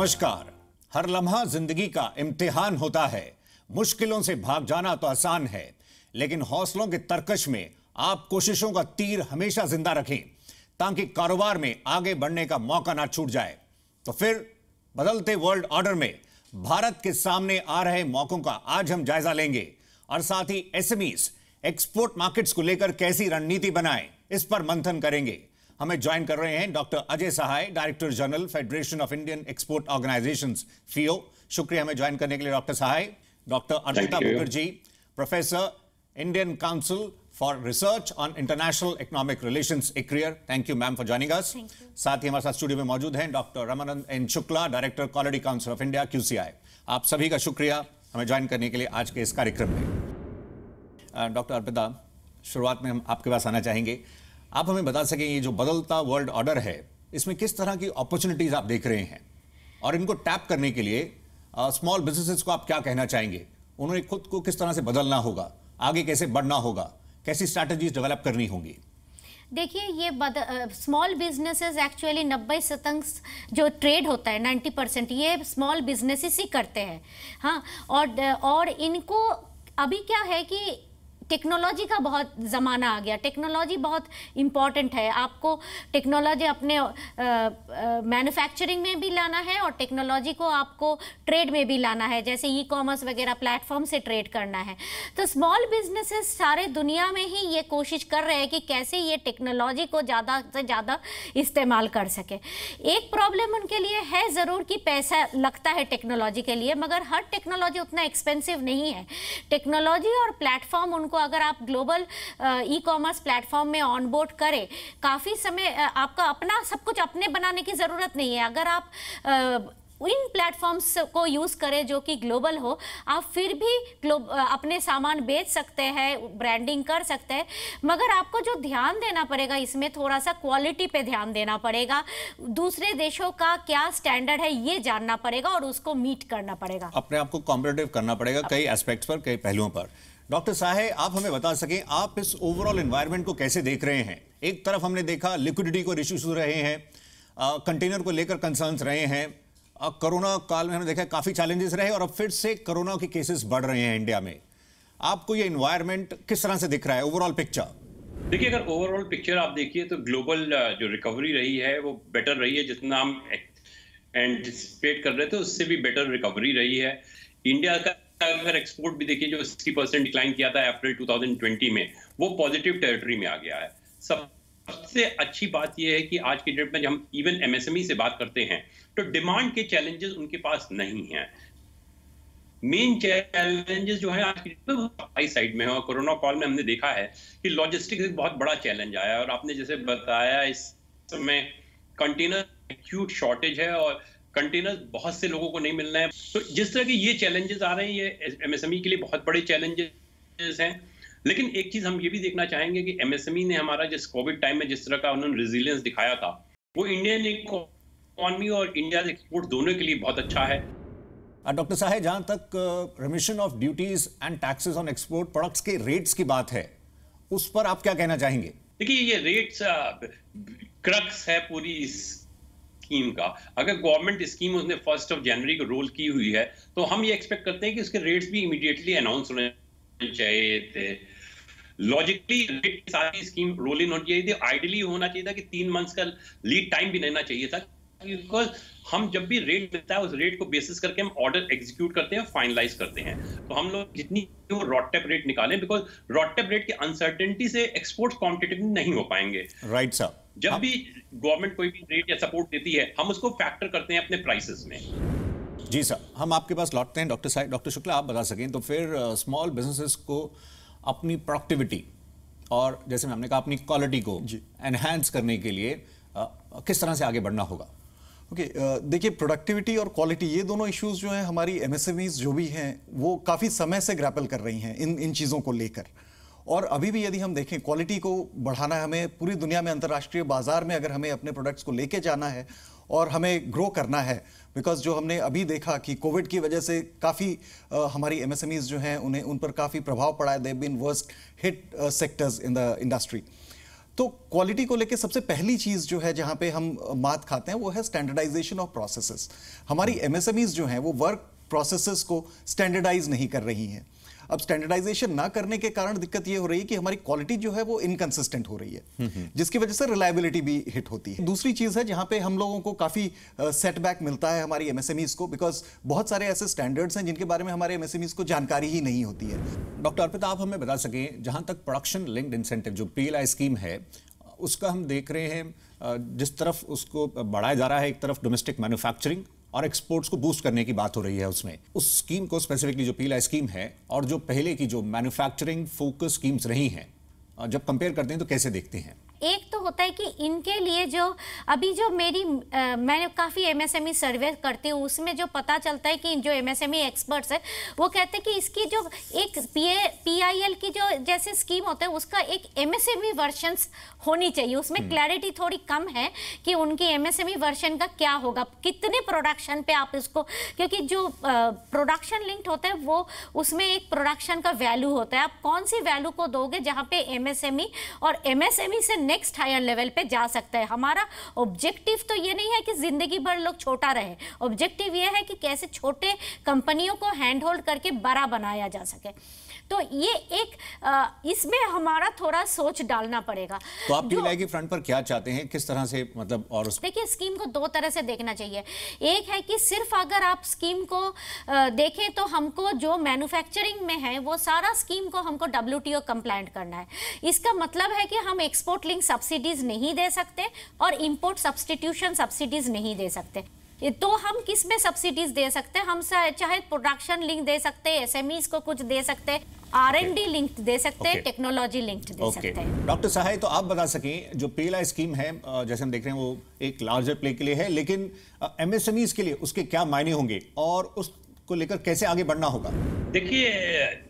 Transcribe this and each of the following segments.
नमस्कार हर लम्हा जिंदगी का इम्तिहान होता है मुश्किलों से भाग जाना तो आसान है लेकिन हौसलों के तरकश में आप कोशिशों का तीर हमेशा जिंदा रखें ताकि कारोबार में आगे बढ़ने का मौका ना छूट जाए तो फिर बदलते वर्ल्ड ऑर्डर में भारत के सामने आ रहे मौकों का आज हम जायजा लेंगे और साथ ही एसएमईस एक्सपोर्ट मार्केट्स को लेकर कैसी रणनीति बनाए इस पर मंथन करेंगे हमें ज्वाइन कर रहे हैं doctor Ajay Sahay director general federation of Indian export organisation FIEO शुक्रिया हमें ज्वाइन करने के लिए doctor Sahay doctor Arpita Mukherjee professor Indian council for research on international economic relation ICRIER thank you ma'am for joining us साथ ही हमारे साथ स्टूडियो में मौजूद हैं doctor Ramanand N Shukla director quality council of India QCI आप सभी का शुक्रिया हमें ज्वाइन करने के लिए आज के इस कार्यक्रम में डॉक्टर अर्पिता शुरुआत में हम आपके पास आना चाहेंगे आप हमें बता सकें ये जो बदलता वर्ल्ड ऑर्डर है इसमें किस तरह की अपॉर्चुनिटीज़ आप देख रहे हैं और इनको टैप करने के लिए स्मॉल बिजनेसेस को आप क्या कहना चाहेंगे उन्होंने खुद को किस तरह से बदलना होगा आगे कैसे बढ़ना होगा कैसी स्ट्रैटेजीज डेवलप करनी होंगी देखिए ये स्मॉल बिजनेसेस एक्चुअली नब्बे शतांश जो ट्रेड होता है नाइन्टी परसेंट ये स्मॉल बिजनेसेस ही करते हैं हाँ और और इनको अभी क्या है कि टेक्नोलॉजी का बहुत ज़माना आ गया टेक्नोलॉजी बहुत इम्पॉर्टेंट है आपको टेक्नोलॉजी अपने मैन्युफैक्चरिंग में भी लाना है और टेक्नोलॉजी को आपको ट्रेड में भी लाना है जैसे ई कॉमर्स वगैरह प्लेटफॉर्म से ट्रेड करना है तो स्मॉल बिजनेसेस सारे दुनिया में ही ये कोशिश कर रहे हैं कि कैसे ये टेक्नोलॉजी को ज़्यादा से ज़्यादा इस्तेमाल कर सके एक प्रॉब्लम उनके लिए है ज़रूर कि पैसा लगता है टेक्नोलॉजी के लिए मगर हर टेक्नोलॉजी उतना एक्सपेंसिव नहीं है टेक्नोलॉजी और प्लेटफॉर्म उनको अगर आप ग्लोबल ई कॉमर्स प्लेटफॉर्म में ऑनबोर्ड करें काफ़ी समय आपका अपना सब कुछ अपने बनाने की ज़रूरत नहीं है अगर आप इन प्लेटफॉर्म्स को यूज़ करें जो कि ग्लोबल हो आप फिर भी अपने सामान बेच सकते हैं ब्रांडिंग कर सकते हैं मगर आपको जो ध्यान देना पड़ेगा इसमें थोड़ा सा क्वालिटी पे ध्यान देना पड़ेगा दूसरे देशों का क्या स्टैंडर्ड है ये जानना पड़ेगा और उसको मीट करना पड़ेगा अपने आप को कॉम्पिटेटिव करना पड़ेगा कई एस्पेक्ट्स पर कई पहलुओं पर डॉक्टर साहे आप हमें बता सकें आप इस ओवरऑल एनवायरनमेंट को कैसे देख रहे हैं एक तरफ हमने देखा लिक्विडिटी को इश्यूज रहे हैं कंटेनर को लेकर कंसर्न्स रहे हैं कोरोना काल में हमने देखा काफ़ी चैलेंजेस रहे और अब फिर से कोरोना के केसेस बढ़ रहे हैं इंडिया में आपको ये इन्वायरमेंट किस तरह से दिख रहा है ओवरऑल पिक्चर देखिए अगर ओवरऑल पिक्चर आप देखिए तो ग्लोबल जो रिकवरी रही है वो बेटर रही है जितना हम एंटिसिपेट कर रहे थे उससे भी बेटर रिकवरी रही है इंडिया का अगर एक्सपोर्ट भी देखिए जो 80 परसेंट डिक्लाइन किया था अप्रैल 2020 में वो पॉजिटिव टेरिटरी में आ गया है सबसे अच्छी बात यह है कि आज की डेट में जब हम इवन एमएसएमई e से बात करते हैं तो डिमांड के चैलेंजेस उनके पास नहीं है मेन चैलेंजेस जो है आज की सप्लाई साइड में है और कोरोना काल में हमने देखा है कि लॉजिस्टिक्स एक बहुत बड़ा चैलेंज आया और आपने जैसे बताया इस समय कंटेनर एक्यूट शॉर्टेज है और कंटेनर बहुत से लोगों को नहीं मिलना है तो जिस तरह के ये चैलेंजेस आ रहे हैं ये एमएसएमई e के लिए बहुत बड़े चैलेंजेस हैं लेकिन एक चीज हम ये भी देखना चाहेंगे कि एमएसएमई e ने हमारा जिस कोविड टाइम में जिस तरह का उन्होंने रेजिलियंस दिखाया था वो इंडियन इकोनॉमी और इंडिया एक्सपोर्ट दोनों के लिए बहुत अच्छा है हाँ, डॉक्टर साहे जहां तक remission of duties and taxes on export products के रेट्स की बात है उस पर आप क्या कहना चाहेंगे देखिए ये रेट्स क्रक्स है पूरी इस स्कीम का अगर गवर्नमेंट स्कीम उसने फर्स्ट ऑफ जनवरी को रोल की हुई है तो हम ये एक्सपेक्ट करते हैं कि उसके रेट्स भी इमीडिएटली अनाउंस होने चाहिए थे लॉजिकली रेट की सारी स्कीम रोल इन होनी चाहिए थी आइडियली होना चाहिए था कि तीन मंथ्स का लीड टाइम भी लेना चाहिए था बिकॉज हम जब भी रेट मिलता है उस रेट को बेसिस करके हम ऑर्डर एग्जीक्यूट करते हैं फाइनलाइज करते हैं तो हम लोग जितनी वो रॉटेप रेट निकालें बिकॉज रॉटेप रेट की अनसर्टेनिटी से एक्सपोर्ट कॉम्पिटेटिव नहीं हो पाएंगे राइट right, साहब जब हाँ। भी गवर्नमेंट कोई भी रेट या सपोर्ट देती है हम उसको फैक्टर करते हैं अपने प्राइसेस में जी सर हम आपके पास लौटते हैं डॉक्टर साहब डॉक्टर शुक्ला आप बता सकें तो फिर स्मॉल बिजनेसेस को अपनी प्रोडक्टिविटी और जैसे हमने कहा अपनी क्वालिटी को एनहेंस करने के लिए आ, किस तरह से आगे बढ़ना होगा ओके okay, देखिए प्रोडक्टिविटी और क्वालिटी ये दोनों इश्यूज जो हैं हमारी एमएसएमईज जो भी हैं वो काफ़ी समय से ग्रैपल कर रही हैं इन इन चीज़ों को लेकर uh, और अभी भी यदि हम देखें क्वालिटी को बढ़ाना है हमें पूरी दुनिया में अंतर्राष्ट्रीय बाजार में अगर हमें अपने प्रोडक्ट्स को लेके जाना है और हमें ग्रो करना है बिकॉज जो हमने अभी देखा कि कोविड की वजह से काफ़ी हमारी एम जो हैं उन्हें उन पर काफ़ी प्रभाव पड़ा है they been worst hit sectors in the industry तो क्वालिटी को लेकर सबसे पहली चीज़ जो है जहाँ पे हम मात खाते हैं वो है स्टैंडर्डाइजेशन ऑफ प्रोसेसेस हमारी एमएसएमईज जो हैं वो वर्क प्रोसेसेस को स्टैंडर्डाइज नहीं कर रही हैं अब स्टैंडर्डाइजेशन ना करने के कारण दिक्कत ये हो रही है कि हमारी क्वालिटी जो है वो इनकन्सिस्टेंट हो रही है जिसकी वजह से रिलायबिलिटी भी हिट होती है दूसरी चीज़ है जहाँ पे हम लोगों को काफ़ी सेटबैक uh, मिलता है हमारी एमएसएमईज को बिकॉज बहुत सारे ऐसे स्टैंडर्ड्स हैं जिनके बारे में हमारे एमएसएमईज को जानकारी ही नहीं होती है डॉक्टर अर्पित आप हमें बता सकें जहाँ तक प्रोडक्शन लिंक्ड इंसेंटिव जो पी स्कीम है उसका हम देख रहे हैं जिस तरफ उसको बढ़ाया जा रहा है एक तरफ डोमेस्टिक मैन्युफैक्चरिंग और एक्सपोर्ट्स को बूस्ट करने की बात हो रही है उसमें उस स्कीम को स्पेसिफिकली जो पीला स्कीम है और जो पहले की जो मैन्युफैक्चरिंग फोकस स्कीम्स रही हैं जब कंपेयर करते हैं तो कैसे देखते हैं एक तो होता है कि इनके लिए जो अभी जो मेरी आ, मैं काफ़ी एमएसएमई e सर्वे करती हूँ उसमें जो पता चलता है कि जो एमएसएमई एक्सपर्ट्स है वो कहते हैं कि इसकी जो एक पीआईएल की जो जैसे स्कीम होता है उसका एक एमएसएमई वर्शंस e होनी चाहिए उसमें क्लैरिटी हम्म। थोड़ी कम है कि उनकी एमएसएमई वर्शन का क्या होगा कितने प्रोडक्शन पर आप इसको क्योंकि जो प्रोडक्शन लिंक्ड होता है वो उसमें एक प्रोडक्शन का वैल्यू होता है आप कौन सी वैल्यू को दोगे जहाँ पे ई e और ई से नेक्स्ट हायर लेवल पे जा सकता है हमारा ऑब्जेक्टिव तो ये नहीं है कि ज़िंदगी भर लोग छोटा रहे ऑब्जेक्टिव ये है कि कैसे छोटे कंपनियों को हैंड होल्ड करके बड़ा बनाया जा सके तो ये एक इसमें हमारा थोड़ा सोच डालना पड़ेगा तो आप की फ्रंट पर क्या चाहते हैं किस तरह से मतलब और उस... देखिए स्कीम को दो तरह से देखना चाहिए एक है कि सिर्फ अगर आप स्कीम को देखें तो हमको जो मैन्युफैक्चरिंग में है वो सारा स्कीम को हमको डब्ल्यू टी करना है इसका मतलब है कि हम एक्सपोर्ट लिंक सब्सिडीज नहीं दे सकते और इम्पोर्ट सब्सटीट्यूशन सब्सिडीज नहीं दे सकते तो हम किस में सब्सिडीज दे सकते हैं हम चाहे प्रोडक्शन लिंक दे सकते हैं एसएमईज को कुछ दे सकते हैं आर एन डी लिंक दे सकते हैं टेक्नोलॉजी लिंक दे okay. सकते हैं डॉक्टर सहाय तो आप बता सकें जो पीला स्कीम है जैसे हम देख रहे हैं वो एक लार्जर प्ले के लिए है लेकिन एमएसएमईज के लिए उसके क्या मायने होंगे और उस को लेकर कैसे आगे बढ़ना होगा देखिए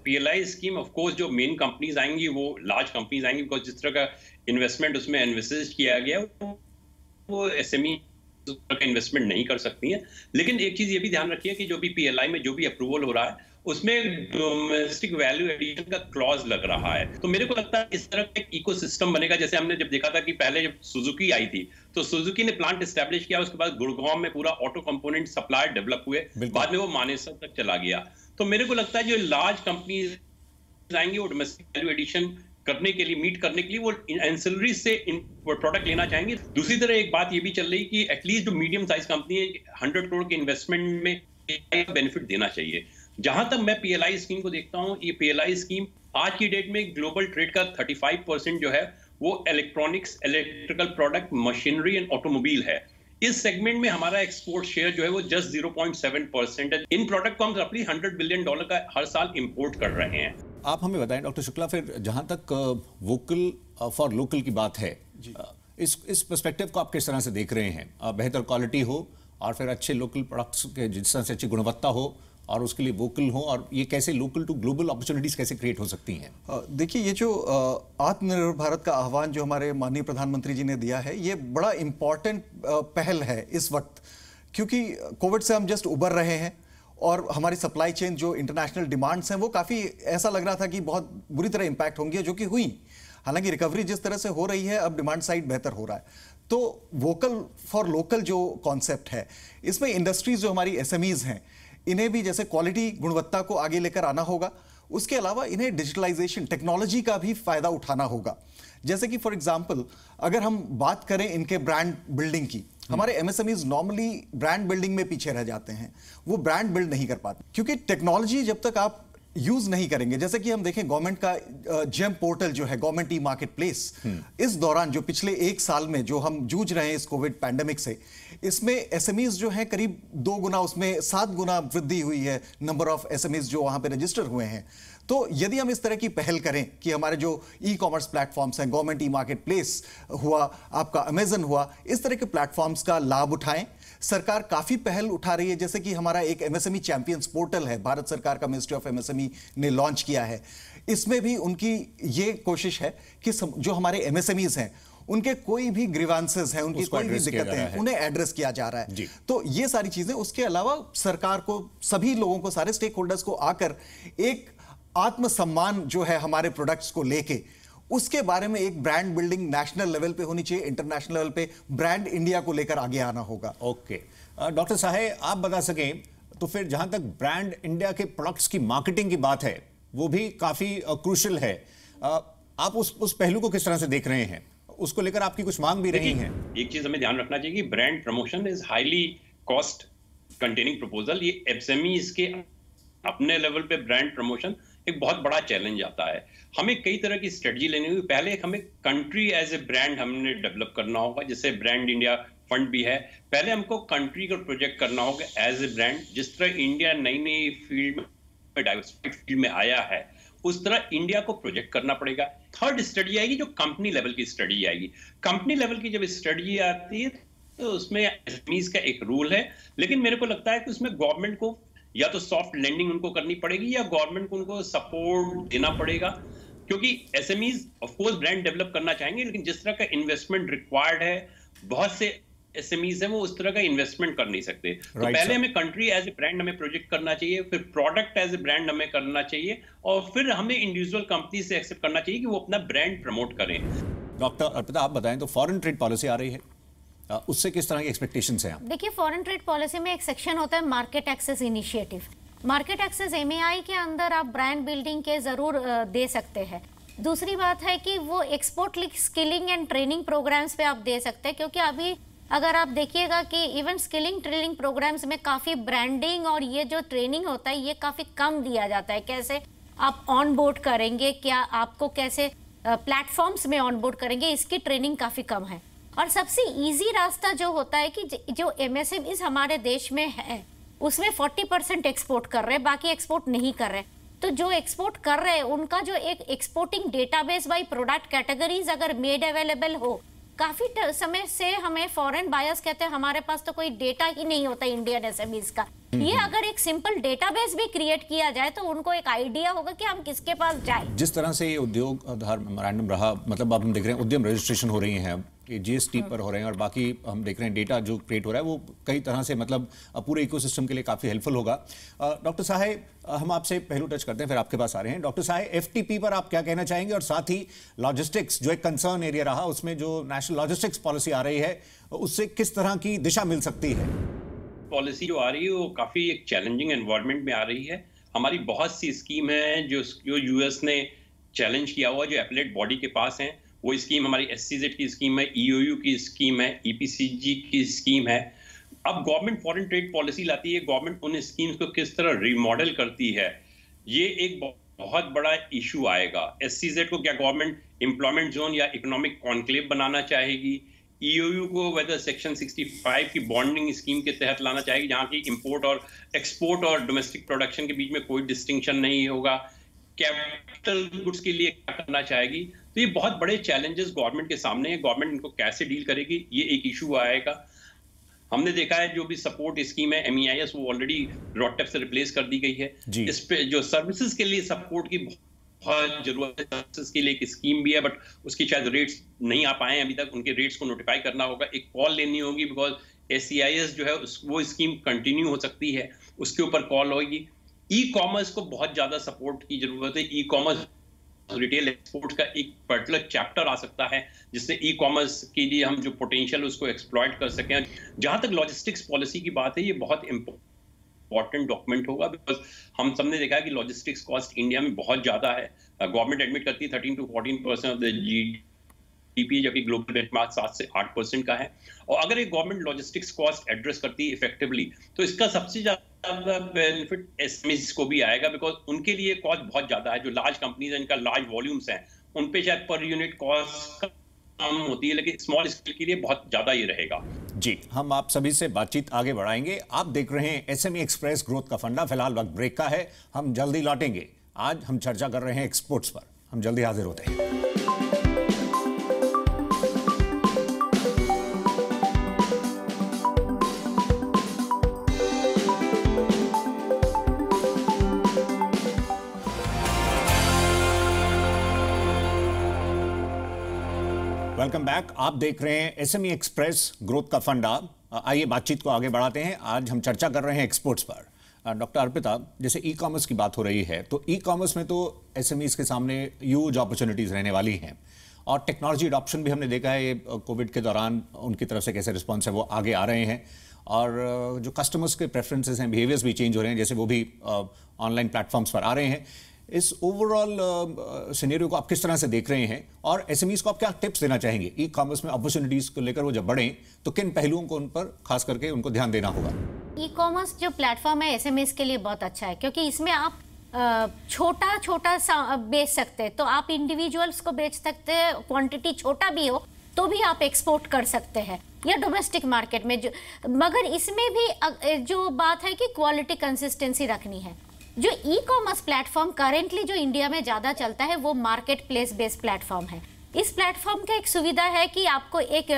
पीएलआई स्कीम ऑफ कोर्स जो मेन कंपनीज आएंगी वो लार्ज कंपनीज आएंगी बिकॉज जिस तरह का इन्वेस्टमेंट उसमें इन्वेस्ट किया गया वो एसएमई तो का इन्वेस्टमेंट नहीं कर सकती है लेकिन एक चीज ये भी ध्यान रखिए कि जो भी पी में जो भी अप्रूवल हो रहा है उसमें डोमेस्टिक वैल्यू एडिशन का क्लॉज लग रहा है तो मेरे को लगता है इस तरह का एक इकोसिस्टम बनेगा जैसे हमने जब देखा था कि पहले जब सुजुकी आई थी तो सुजुकी ने प्लांट स्टैब्लिश किया उसके बाद गुड़गांव में पूरा ऑटो कंपोनेंट सप्लायर डेवलप हुए बाद में वो मानेसर तक चला गया तो मेरे को लगता है जो लार्ज कंपनीज आएंगी वो डोमेस्टिक वैल्यू एडिशन करने के लिए मीट करने के लिए वो एंसिलरी से प्रोडक्ट लेना चाहेंगे दूसरी तरह एक बात ये भी चल रही कि एटलीस्ट जो मीडियम साइज कंपनी है हंड्रेड करोड़ के इन्वेस्टमेंट में बेनिफिट देना चाहिए जहां तक मैं पीएलआई स्कीम को देखता हूं ये पीएलआई स्कीम आज की डेट में ग्लोबल ट्रेड का 35 परसेंट जो है वो electronics electrical product machinery and automobile है इस सेगमेंट में हमारा एक्सपोर्ट शेयर जो है वो जस्ट 0.7 परसेंट है इन प्रोडक्ट को हम अपनी 100 बिलियन डॉलर का हर साल इंपोर्ट कर रहे हैं आप हमें बताएं डॉक्टर शुक्ला फिर जहां तक वोकल फॉर लोकल की बात है इस इस पर्सपेक्टिव को आप किस तरह से देख रहे हैं बेहतर क्वालिटी हो और फिर अच्छे लोकल प्रोडक्ट्स के जिस तरह से अच्छी गुणवत्ता हो और उसके लिए वोकल हो और ये कैसे लोकल टू ग्लोबल अपॉर्चुनिटीज़ कैसे क्रिएट हो सकती हैं देखिए ये जो आत्मनिर्भर भारत का आह्वान जो हमारे माननीय प्रधानमंत्री जी ने दिया है ये बड़ा इम्पॉर्टेंट पहल है इस वक्त क्योंकि कोविड से हम जस्ट उबर रहे हैं और हमारी सप्लाई चेन जो इंटरनेशनल डिमांड्स हैं वो काफ़ी ऐसा लग रहा था कि बहुत बुरी तरह इम्पैक्ट होंगी जो कि हुई हालांकि रिकवरी जिस तरह से हो रही है अब डिमांड साइड बेहतर हो रहा है तो वोकल फॉर लोकल जो कॉन्सेप्ट है इसमें इंडस्ट्रीज जो हमारी एसएमईज हैं इन्हें भी जैसे क्वालिटी गुणवत्ता को आगे लेकर आना होगा उसके अलावा इन्हें डिजिटलाइजेशन टेक्नोलॉजी का भी फ़ायदा उठाना होगा जैसे कि फॉर एग्जाम्पल अगर हम बात करें इनके ब्रांड बिल्डिंग की हमारे एमएसएमईज नॉर्मली ब्रांड बिल्डिंग में पीछे रह जाते हैं वो ब्रांड बिल्ड नहीं कर पाते क्योंकि टेक्नोलॉजी जब तक आप यूज नहीं करेंगे जैसे कि हम देखें गवर्नमेंट का जेम पोर्टल जो है गवर्नमेंट ई मार्केट प्लेस इस दौरान जो पिछले एक साल में जो हम जूझ रहे हैं इस कोविड पैंडेमिक से इसमें एसएमईज जो है करीब दो गुना उसमें सात गुना वृद्धि हुई है नंबर ऑफ एसएमईज जो वहां पे रजिस्टर हुए हैं तो यदि हम इस तरह की पहल करें कि हमारे जो ई कॉमर्स प्लेटफॉर्म्स हैं गवर्नमेंट ई मार्केट प्लेस हुआ आपका अमेजन हुआ इस तरह के प्लेटफॉर्म्स का लाभ उठाएं सरकार काफी पहल उठा रही है जैसे कि हमारा एक एमएसएमई चैंपियंस पोर्टल है भारत सरकार का मिनिस्ट्री ऑफ एमएसएमई ने लॉन्च किया है इसमें भी उनकी ये कोशिश है कि जो हमारे एमएसएमईज हैं उनके कोई भी ग्रीवांसेस हैं उनकी कोई भी दिक्कतें हैं उन्हें एड्रेस किया जा रहा है तो ये सारी चीजें उसके अलावा सरकार को सभी लोगों को सारे स्टेक होल्डर्स को आकर एक आत्मसम्मान जो है हमारे प्रोडक्ट्स को लेके उसके बारे में एक ब्रांड बिल्डिंग नेशनल लेवल पे होनी चाहिए इंटरनेशनल लेवल पे ब्रांड इंडिया को लेकर आगे आना होगा ओके डॉक्टर साहे आप बता सकें तो फिर जहां तक ब्रांड इंडिया के प्रोडक्ट्स की मार्केटिंग की बात है वो भी काफ़ी क्रूशल है आप उस उस पहलू को किस तरह से देख रहे हैं उसको लेकर आपकी कुछ मांग भी रही है एक चीज़ हमें ध्यान रखना चाहिए कि brand promotion is highly cost containing proposal ये एफ के अपने लेवल पे ब्रांड प्रमोशन एक बहुत बड़ा चैलेंज आता है हमें कई तरह की स्ट्रेटजी लेनी होगी पहले हमें कंट्री एज ए ब्रांड हमने डेवलप करना होगा जैसे ब्रांड इंडिया फंड भी है पहले हमको कंट्री को प्रोजेक्ट करना होगा एज ए ब्रांड जिस तरह इंडिया नई नई फील्ड में डाइवर्सिफाइड फील्ड में आया है उस तरह इंडिया को प्रोजेक्ट करना पड़ेगा थर्ड स्टडी आएगी जो कंपनी लेवल की स्टडी आएगी कंपनी लेवल की जब स्टडी आती है तो उसमें का एक रूल है लेकिन मेरे को लगता है कि उसमें गवर्नमेंट को या तो सॉफ्ट लैंडिंग उनको करनी पड़ेगी या गवर्नमेंट को उनको सपोर्ट देना पड़ेगा क्योंकि SMEs of course brand develop करना चाहेंगे लेकिन जिस तरह का इन्वेस्टमेंट रिक्वायर्ड है बहुत से एस एम ईज है वो उस तरह का इन्वेस्टमेंट कर नहीं सकते तो right, तो पहले sir. हमें कंट्री एज ए ब्रांड हमें प्रोजेक्ट करना चाहिए फिर प्रोडक्ट एज ए ब्रांड हमें करना चाहिए और फिर हमें इंडिविजुअल कंपनी से एक्सेप्ट करना चाहिए कि वो अपना ब्रांड प्रमोट करें डॉक्टर अर्पिता आप बताएं तो फॉरेन ट्रेड पॉलिसी आ रही है उससे किस तरह की एक्सपेक्टेशन है आप देखिए फॉरन ट्रेड पॉलिसी में एक सेक्शन होता है market access initiative market access M के अंदर आप ब्रांड बिल्डिंग के ज़रूर दे सकते हैं दूसरी बात है कि वो export skilling and training programmes पे आप दे सकते हैं क्योंकि अभी अगर आप देखिएगा कि इवन स्किलिंग ट्रेनिंग प्रोग्राम्स में काफ़ी ब्रांडिंग और ये जो ट्रेनिंग होता है ये काफ़ी कम दिया जाता है कैसे आप ऑन बोर्ड करेंगे क्या आपको कैसे प्लेटफॉर्म्स में ऑन बोर्ड करेंगे इसकी ट्रेनिंग काफ़ी कम है और सबसे इजी रास्ता जो होता है कि जो एम एस एम इस हमारे देश में है उसमें फोर्टी परसेंट एक्सपोर्ट कर रहे हैं बाकी एक्सपोर्ट नहीं कर रहे तो जो एक्सपोर्ट कर रहे हैं उनका जो एक exporting database by product categories अगर मेड अवेलेबल हो काफ़ी समय से हमें फॉरेन बायर्स कहते हैं हमारे पास तो कोई डेटा ही नहीं होता इंडियन एस का हम्म, ये हम्म। अगर एक सिंपल डेटाबेस भी क्रिएट किया जाए तो उनको एक आइडिया होगा कि हम किसके पास जाए जिस तरह से ये उद्योग आधार मेमोरेंडम रहा मतलब आप हम देख रहे हैं उद्यम रजिस्ट्रेशन हो रही है अब कि जीएसटी पर हो रहे हैं और बाकी हम देख रहे हैं डेटा जो क्रिएट हो रहा है वो कई तरह से मतलब पूरे इकोसिस्टम के लिए काफ़ी हेल्पफुल होगा डॉक्टर साहेब हम आपसे पहलू टच करते हैं फिर आपके पास आ रहे हैं डॉक्टर साहेब एफ पर आप क्या कहना चाहेंगे और साथ ही लॉजिस्टिक्स जो एक कंसर्न एरिया रहा उसमें जो नेशनल लॉजिस्टिक्स पॉलिसी आ रही है उससे किस तरह की दिशा मिल सकती है पॉलिसी जो आ रही है वो काफ़ी एक चैलेंजिंग एनवायरमेंट में आ रही है हमारी बहुत सी स्कीम है जो जो यूएस ने चैलेंज किया हुआ जो एपलेट बॉडी के पास हैं वो स्कीम हमारी एस की स्कीम है ई e की स्कीम है ईपीसीजी e की स्कीम है अब गवर्नमेंट फॉरेन ट्रेड पॉलिसी लाती है गवर्नमेंट उन स्कीम्स को किस तरह रिमॉडल करती है ये एक बहुत बड़ा इशू आएगा एस को क्या गवर्नमेंट एम्प्लॉयमेंट जोन या इकोनॉमिक कॉन्क्लेव बनाना चाहेगी ईओयू e को वेदर सेक्शन 65 की बॉन्डिंग स्कीम के तहत लाना चाहेगी जहाँ की इम्पोर्ट और एक्सपोर्ट और डोमेस्टिक प्रोडक्शन के बीच में कोई डिस्टिंक्शन नहीं होगा कैपिटल गुड्स के लिए क्या करना चाहेगी तो ये बहुत बड़े चैलेंजेस गवर्नमेंट के सामने है गवर्नमेंट इनको कैसे डील करेगी ये एक इशू आएगा हमने देखा है जो भी सपोर्ट स्कीम है एम e वो ऑलरेडी रोटेप से रिप्लेस कर दी गई है इस पे जो सर्विसेज के लिए सपोर्ट की बहुत जरूरत है सर्विसेज के लिए एक स्कीम भी है बट उसकी शायद रेट्स नहीं आ पाए अभी तक उनके रेट्स को नोटिफाई करना होगा एक कॉल लेनी होगी बिकॉज एस e जो है वो स्कीम कंटिन्यू हो सकती है उसके ऊपर कॉल होगी ई कॉमर्स को बहुत ज्यादा सपोर्ट की जरूरत है ई कॉमर्स रिटेल एक्सपोर्ट का एक पर्टिकुलर चैप्टर आ सकता है जिससे ई कॉमर्स के लिए हम जो पोटेंशियल उसको एक्सप्लॉयट कर सकें जहां तक लॉजिस्टिक्स पॉलिसी की बात है ये बहुत इंपॉर्टेंट डॉक्यूमेंट होगा बिकॉज हम सबने देखा है कि लॉजिस्टिक्स कॉस्ट इंडिया में बहुत ज्यादा है गवर्नमेंट एडमिट करती है thirteen to fourteen percent of the GDP जबकि ग्लोबल बेंचमार्क सात से आठ परसेंट का है और अगर एक गवर्नमेंट लॉजिस्टिक्स कॉस्ट एड्रेस करती है इफेक्टिवली तो इसका सबसे ज्यादा बेनिफिट एस को भी आएगा बिकॉज उनके लिए कॉस्ट बहुत ज्यादा है जो लार्ज कंपनीज है इनका लार्ज वॉल्यूम्स हैं उन पे शायद पर यूनिट कॉस्ट कम होती है लेकिन स्मॉल स्केल के लिए बहुत ज्यादा ये रहेगा जी हम आप सभी से बातचीत आगे बढ़ाएंगे आप देख रहे हैं एस एक्सप्रेस ग्रोथ का फंडा फिलहाल वक्त ब्रेक का है हम जल्दी लौटेंगे आज हम चर्चा कर रहे हैं एक्सपोर्ट्स पर हम जल्दी हाजिर होते हैं वेलकम बैक आप देख रहे हैं एसएमई एक्सप्रेस e ग्रोथ का फंडा आइए बातचीत को आगे बढ़ाते हैं आज हम चर्चा कर रहे हैं एक्सपोर्ट्स पर डॉक्टर अर्पिता जैसे ई कॉमर्स की बात हो रही है तो ई कॉमर्स में तो एसएमईज के सामने यूज अपॉर्चुनिटीज़ रहने वाली हैं और टेक्नोलॉजी अडॉप्शन भी हमने देखा है कोविड के दौरान उनकी तरफ से कैसे रिस्पॉन्स है वो आगे आ रहे हैं और जो कस्टमर्स के प्रेफरेंसेस हैं बिहेवियर्स भी चेंज हो रहे हैं जैसे वो भी ऑनलाइन प्लेटफॉर्म्स पर आ रहे हैं इस ओवरऑल सिनेरियो um, uh, को आप किस तरह से देख रहे हैं और एसएमईज को आप क्या टिप्स देना चाहेंगे ई कॉमर्स में अपॉर्चुनिटीज को लेकर वो जब बढ़े तो किन पहलुओं को उन पर खास करके उनको ध्यान देना होगा ई कॉमर्स जो प्लेटफॉर्म है एसएमईज के लिए बहुत अच्छा है क्योंकि इसमें आप uh, छोटा छोटा सा बेच सकते हैं तो आप इंडिविजुअल्स को बेच सकते हैं क्वांटिटी छोटा भी हो तो भी आप एक्सपोर्ट कर सकते हैं या डोमेस्टिक मार्केट में जो मगर इसमें भी जो बात है कि क्वालिटी कंसिस्टेंसी रखनी है जो ई कॉमर्स प्लेटफॉर्म करेंटली जो इंडिया में ज़्यादा चलता है वो मार्केट प्लेस बेस्ड प्लेटफॉर्म है इस प्लेटफॉर्म का एक सुविधा है कि आपको एक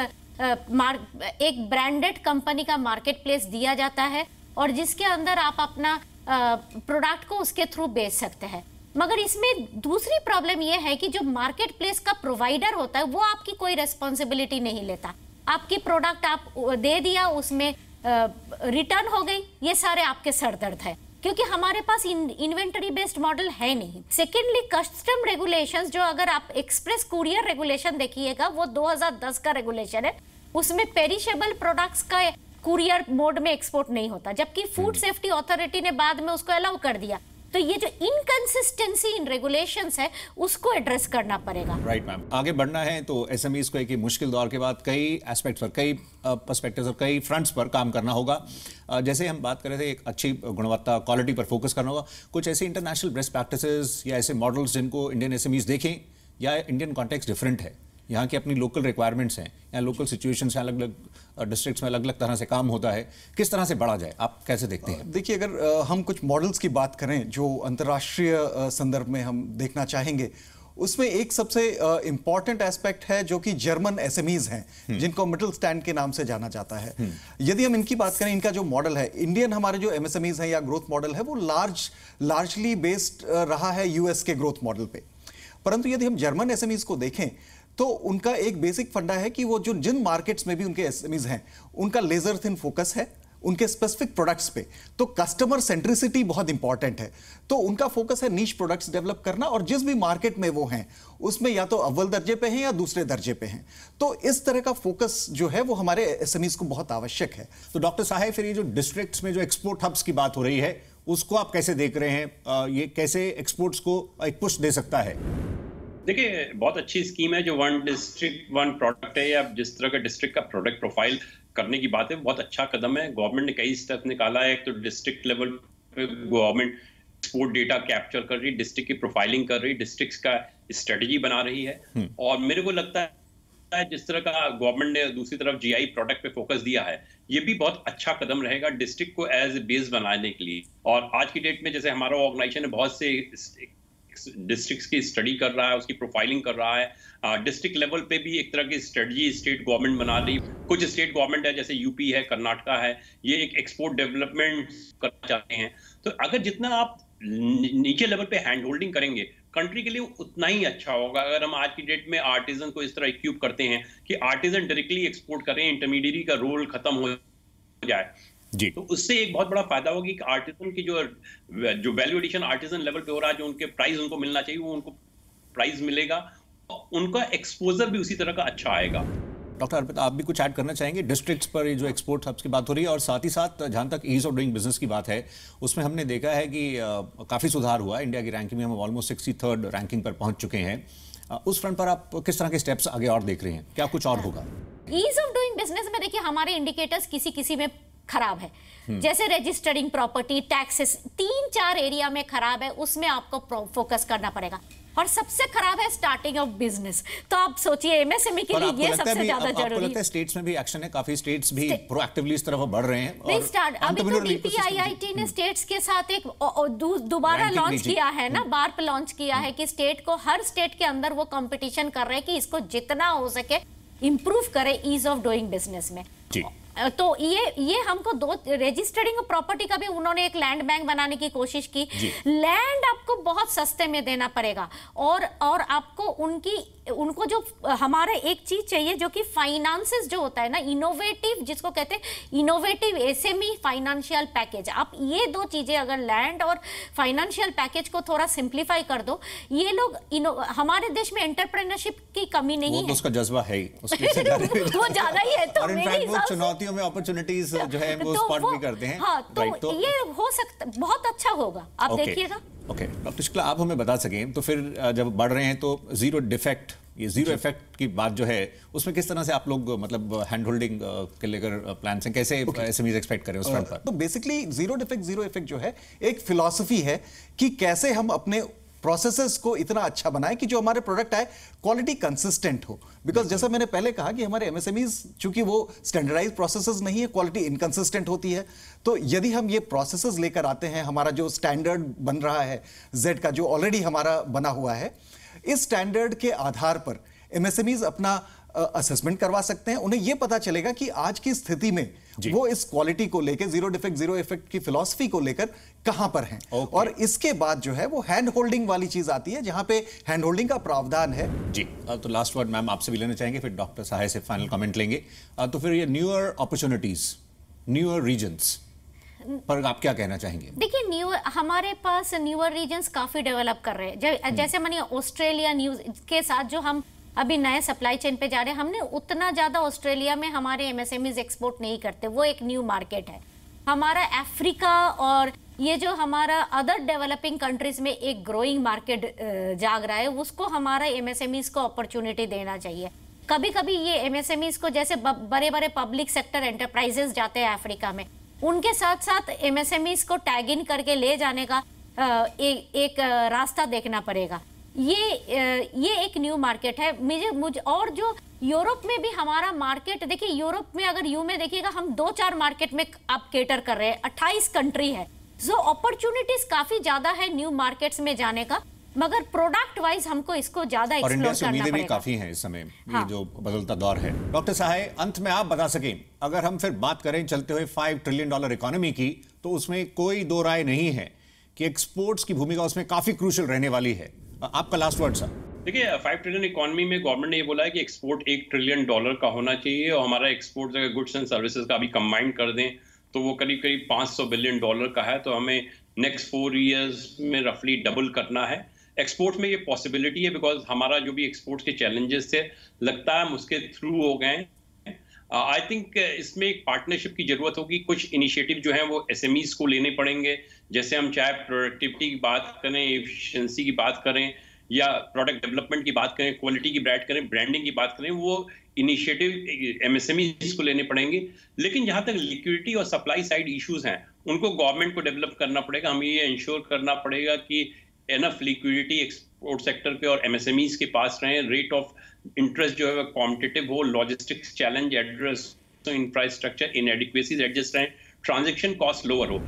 एक ब्रांडेड कंपनी का मार्केट प्लेस दिया जाता है और जिसके अंदर आप अपना प्रोडक्ट को उसके थ्रू बेच सकते हैं मगर इसमें दूसरी प्रॉब्लम यह है कि जो मार्केट प्लेस का प्रोवाइडर होता है वो आपकी कोई रेस्पॉन्सिबिलिटी नहीं लेता आपकी प्रोडक्ट आप दे दिया उसमें रिटर्न हो गई ये सारे आपके सरदर्द है क्योंकि हमारे पास इन्वेंटरी बेस्ड मॉडल है नहीं सेकेंडली कस्टम रेगुलेशन जो अगर आप एक्सप्रेस कुरियर रेगुलेशन देखिएगा वो 2010 का रेगुलेशन है उसमें पेरिशेबल प्रोडक्ट्स का कुरियर मोड में एक्सपोर्ट नहीं होता जबकि फूड सेफ्टी अथॉरिटी ने बाद में उसको अलाउ कर दिया तो ये जो इनकन्सिस्टेंसी इन रेगुलेशन है उसको एड्रेस करना पड़ेगा राइट मैम आगे बढ़ना है तो एस एम को एक मुश्किल दौर के बाद कई एस्पेक्ट पर कई परस्पेक्टिव और कई फ्रंट्स पर काम करना होगा जैसे हम बात कर रहे थे एक अच्छी गुणवत्ता क्वालिटी पर फोकस करना होगा कुछ ऐसे इंटरनेशनल बेस्ट प्रैक्टिस या ऐसे मॉडल्स जिनको इंडियन एस देखें या इंडियन कॉन्टेक्स डिफरेंट है यहाँ की अपनी लोकल रिक्वायरमेंट्स हैं या लोकल सिचुएशन हैं अलग अलग डिस्ट्रिक्ट्स में अलग अलग तरह से काम होता है किस तरह से बढ़ा जाए आप कैसे देखते हैं uh, देखिए अगर uh, हम कुछ मॉडल्स की बात करें जो अंतर्राष्ट्रीय uh, संदर्भ में हम देखना चाहेंगे उसमें एक सबसे इम्पॉर्टेंट एस्पेक्ट है जो कि जर्मन एसएमईज हैं हम्म। जिनको मिडिल स्टैंड के नाम से जाना जाता है हम्म। यदि हम इनकी बात करें इनका जो मॉडल है इंडियन हमारे जो एमएसएमईज हैं या ग्रोथ मॉडल है वो लार्ज लार्जली बेस्ड रहा है यूएस के ग्रोथ मॉडल पे परंतु यदि हम जर्मन एसएमईज को देखें तो उनका एक बेसिक फंडा है कि वो जो जिन मार्केट्स में भी उनके एसएमईज हैं उनका लेजर थिन फोकस है उनके स्पेसिफिक प्रोडक्ट्स पे तो कस्टमर सेंट्रिसिटी बहुत इंपॉर्टेंट है तो उनका फोकस है नीच प्रोडक्ट्स डेवलप करना और जिस भी मार्केट में वो हैं उसमें या तो अव्वल दर्जे पे हैं या दूसरे दर्जे पे हैं तो इस तरह का फोकस जो है वो हमारे एस को बहुत आवश्यक है तो डॉक्टर साहेब फिर ये जो डिस्ट्रिक्ट में जो एक्सपोर्ट हब्स की बात हो रही है उसको आप कैसे देख रहे हैं ये कैसे एक्सपोर्ट्स को एक पुश दे सकता है देखिए बहुत अच्छी स्कीम है जो वन डिस्ट्रिक्ट वन प्रोडक्ट है या जिस तरह का डिस्ट्रिक्ट का प्रोडक्ट प्रोफाइल करने की बात है बहुत अच्छा कदम है गवर्नमेंट ने कई स्टेप निकाला है एक तो डिस्ट्रिक्ट लेवल पे गवर्नमेंट एक्सपोर्ट डेटा कैप्चर कर रही डिस्ट्रिक्ट की प्रोफाइलिंग कर रही डिस्ट्रिक्ट का स्ट्रेटेजी बना रही है हम्म। और मेरे को लगता है जिस तरह का गवर्नमेंट ने दूसरी तरफ जीआई प्रोडक्ट पे फोकस दिया है ये भी बहुत अच्छा कदम रहेगा डिस्ट्रिक्ट को एज ए बेस बनाने के लिए और आज की डेट में जैसे हमारा ऑर्गेनाइजेशन है बहुत से डिस्ट्रिक्ट की स्टडी कर रहा है उसकी प्रोफाइलिंग कर रहा है डिस्ट्रिक्ट लेवल पे भी एक तरह की स्ट्रेटजी स्टेट गवर्नमेंट बना रही कुछ स्टेट गवर्नमेंट है जैसे यूपी है कर्नाटका है ये एक एक्सपोर्ट डेवलपमेंट करना चाहते हैं तो अगर जितना आप नीचे लेवल पे हैंड होल्डिंग करेंगे कंट्री के लिए उतना ही अच्छा होगा अगर हम आज की डेट में आर्टिजन को इस तरह इक्यूब करते हैं कि आर्टिजन डायरेक्टली एक्सपोर्ट करें इंटरमीडिएट का रोल खत्म हो जाए जी तो उससे एक बहुत बड़ा फायदा होगा कि आर्टिजन की जो जो वैल्यू एडिशन आर्टिजन लेवल पे हो रहा है जो उनके प्राइस उनको मिलना चाहिए वो उनको प्राइस मिलेगा और उनका एक्सपोजर भी उसी तरह का अच्छा आएगा डॉक्टर अर्पित आप भी कुछ ऐड करना चाहेंगे डिस्ट्रिक्ट्स पर ये जो एक्सपोर्ट हब्स की बात हो रही है और साथ ही साथ जहाँ तक ईज ऑफ डूइंग बिजनेस की बात है उसमें हमने देखा है कि काफ़ी सुधार हुआ इंडिया की रैंकिंग में हम ऑलमोस्ट सिक्सटी थर्ड रैंकिंग पर पहुँच चुके हैं उस फ्रंट पर आप किस तरह के स्टेप्स आगे और देख रहे हैं क्या कुछ और होगा ईज ऑफ डूइंग बिजनेस में देखिए हमारे इंडिकेटर्स किसी किसी में खराब है हम्म। जैसे रजिस्टरिंग प्रॉपर्टी टैक्सेस तीन चार एरिया में खराब है उसमें आपको फोकस करना पड़ेगा और सबसे खराब है स्टार्टिंग ऑफ बिजनेस तो आप सोचिए एमएसएमई e के लिए ये सबसे ज्यादा जरूरी है स्टेट्स में भी एक्शन है काफी स्टेट्स भी प्रोएक्टिवली इस तरफ बढ़ रहे हैं नहीं स्टार्ट अभी तो डीपीआईआईटी ने स्टेट्स हम्म। के साथ एक दोबारा लॉन्च किया है ना हम्म। बार्प लॉन्च किया है कि स्टेट को हर स्टेट के अंदर वो कॉम्पिटिशन कर रहे हैं कि इसको जितना हो सके इम्प्रूव करे ईज ऑफ डूइंग बिजनेस में तो ये ये हमको दो रजिस्टरिंग प्रॉपर्टी का भी उन्होंने एक लैंड बैंक बनाने की कोशिश की लैंड आपको बहुत सस्ते में देना पड़ेगा और और आपको उनकी उनको जो हमारा एक चीज चाहिए जो कि फाइनेंसेस जो होता है ना इनोवेटिव जिसको कहते हैं इनोवेटिव एसएमई फाइनेंशियल पैकेज आप ये दो चीजें अगर लैंड और फाइनेंशियल पैकेज को थोड़ा सिंप्लीफाई कर दो ये लोग हमारे देश में एंटरप्रेनरशिप की कमी नहीं तो है तो उसका जज्बा है ही वो ज्यादा ही है तो मेरे हिसाब चुनौतियों में अपॉर्चुनिटीज तो जो है वो स्पॉट तो भी करते हैं हाँ, तो, तो ये हो सकता बहुत अच्छा होगा आप okay, देखिएगा ओके डॉक्टर तो शुक्ला आप हमें बता सकें तो फिर जब बढ़ रहे हैं तो जीरो डिफेक्ट ये जीरो इफेक्ट की बात जो है उसमें किस तरह से आप लोग मतलब हैंड होल्डिंग के लेकर प्लान से कैसे एसएमईज एक्सपेक्ट करें उस फ्रंट पर तो basically zero defect zero effect जो है एक फिलॉसफी है कि कैसे हम अपने प्रोसेसेस को इतना अच्छा बनाएं कि जो हमारे प्रोडक्ट आए क्वालिटी कंसिस्टेंट हो बिकॉज जैसा मैंने पहले कहा कि हमारे एमएसएमईज चूंकि वो स्टैंडर्डाइज प्रोसेसेस नहीं है क्वालिटी इनकंसिस्टेंट होती है तो यदि हम ये प्रोसेसेस लेकर आते हैं हमारा जो स्टैंडर्ड बन रहा है जेड का जो ऑलरेडी हमारा बना हुआ है इस स्टैंडर्ड के आधार पर एमएसएमईज अपना असेसमेंट करवा सकते हैं उन्हें यह पता चलेगा कि आज की स्थिति में वो इस क्वालिटी को लेकर जीरो डिफेक्ट जीरो इफेक्ट की फिलॉसफी को लेकर कहां पर हैं okay. और इसके बाद जो है वो हैंड होल्डिंग वाली चीज आती है जहां पे हैंड होल्डिंग का प्रावधान है जी तो लास्ट वर्ड मैम आपसे भी लेना चाहेंगे फिर डॉक्टर सहाय से फाइनल कमेंट लेंगे तो फिर ये न्यूअर अपॉर्चुनिटीज न्यूअर रीजन पर आप क्या कहना चाहेंगे देखिए न्यू हमारे पास न्यूअर रीजन काफी डेवलप कर रहे हैं हम्म। जैसे मानिए ऑस्ट्रेलिया न्यूज के साथ जो हम अभी नए सप्लाई चेन पे जा रहे हैं हमने उतना ज़्यादा ऑस्ट्रेलिया में हमारे एमएसएमईज एक्सपोर्ट नहीं करते वो एक न्यू मार्केट है हमारा अफ्रीका और ये जो हमारा अदर डेवलपिंग कंट्रीज में एक ग्रोइंग मार्केट जाग रहा है उसको हमारा एमएसएमईज को अपॉर्चुनिटी देना चाहिए कभी कभी ये एमएसएमईज को जैसे बड़े बड़े पब्लिक सेक्टर एंटरप्राइजेस जाते हैं अफ्रीका में उनके साथ साथ एमएसएमईज को टैग इन करके ले जाने का एक, एक रास्ता देखना पड़ेगा ये ये एक न्यू मार्केट है मुझे मुझ और जो यूरोप में भी हमारा मार्केट देखिए यूरोप में अगर यू में देखिएगा हम दो चार मार्केट में आप केटर कर रहे हैं अट्ठाईस कंट्री है जो अपॉर्चुनिटीज काफी ज्यादा है न्यू मार्केट्स में जाने का मगर प्रोडक्ट वाइज हमको इसको ज्यादा और इंडिया से उम्मीदें भी काफी हैं इस समय हाँ। ये जो बदलता दौर है डॉक्टर साहे अंत में आप बता सकें अगर हम फिर बात करें चलते हुए फाइव ट्रिलियन डॉलर इकोनॉमी की तो उसमें कोई दो राय नहीं है कि एक्सपोर्ट्स की भूमिका उसमें काफी क्रूशल रहने वाली है आपका लास्ट वर्ड सर देखिए फाइव ट्रिलियन इकोनॉमी में गवर्नमेंट ने ये बोला है कि एक्सपोर्ट एक ट्रिलियन डॉलर का होना चाहिए और हमारा एक्सपोर्ट अगर गुड्स एंड सर्विसेज का भी कंबाइंड कर दें तो वो करीब करीब 500 बिलियन डॉलर का है तो हमें नेक्स्ट फोर ईयर्स में रफली डबल करना है एक्सपोर्ट में ये पॉसिबिलिटी है बिकॉज हमारा जो भी एक्सपोर्ट के चैलेंजेस थे लगता है हम उसके थ्रू हो गए आई थिंक इसमें एक पार्टनरशिप की जरूरत होगी कुछ इनिशिएटिव जो हैं वो एसएमईज को लेने पड़ेंगे जैसे हम चाहे प्रोडक्टिविटी की बात करें एफिशिएंसी की बात करें या प्रोडक्ट डेवलपमेंट की बात करें क्वालिटी की ब्रांड करें ब्रांडिंग की बात करें वो इनिशिएटिव एमएसएमई को लेने पड़ेंगे लेकिन जहां तक लिक्विडिटी और सप्लाई साइड इश्यूज हैं उनको गवर्नमेंट को डेवलप करना पड़ेगा हमें ये इंश्योर करना पड़ेगा कि एनफ लिक्विडिटी एक्सपोर्ट सेक्टर के और एमएसएमईज के पास रहे रेट ऑफ इंटरेस्ट जो है वह कॉम्पिटेटिव हो logistics challenge address infrastructure inadequacies adjust रहे ट्रांजेक्शन कॉस्ट लोअर हो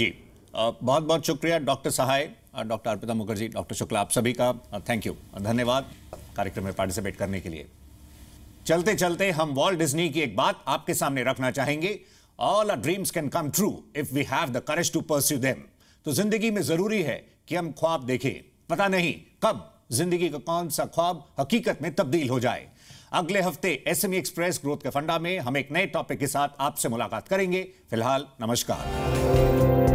जी बहुत बहुत शुक्रिया doctor Sahay doctor Arpita Mukherjee doctor Shukla आप सभी का थैंक यू धन्यवाद कार्यक्रम में पार्टिसिपेट करने के लिए चलते चलते हम वॉल्ट डिज्नी की एक बात आपके सामने रखना चाहेंगे all are dreams can come true if we have the courage to pursue them तो जिंदगी में जरूरी है कि हम ख्वाब देखें पता नहीं कब जिंदगी का कौन सा ख्वाब हकीकत में तब्दील हो जाए अगले हफ्ते एस एम एक्सप्रेस ग्रोथ के फंडा में हम एक नए टॉपिक के साथ आपसे मुलाकात करेंगे फिलहाल नमस्कार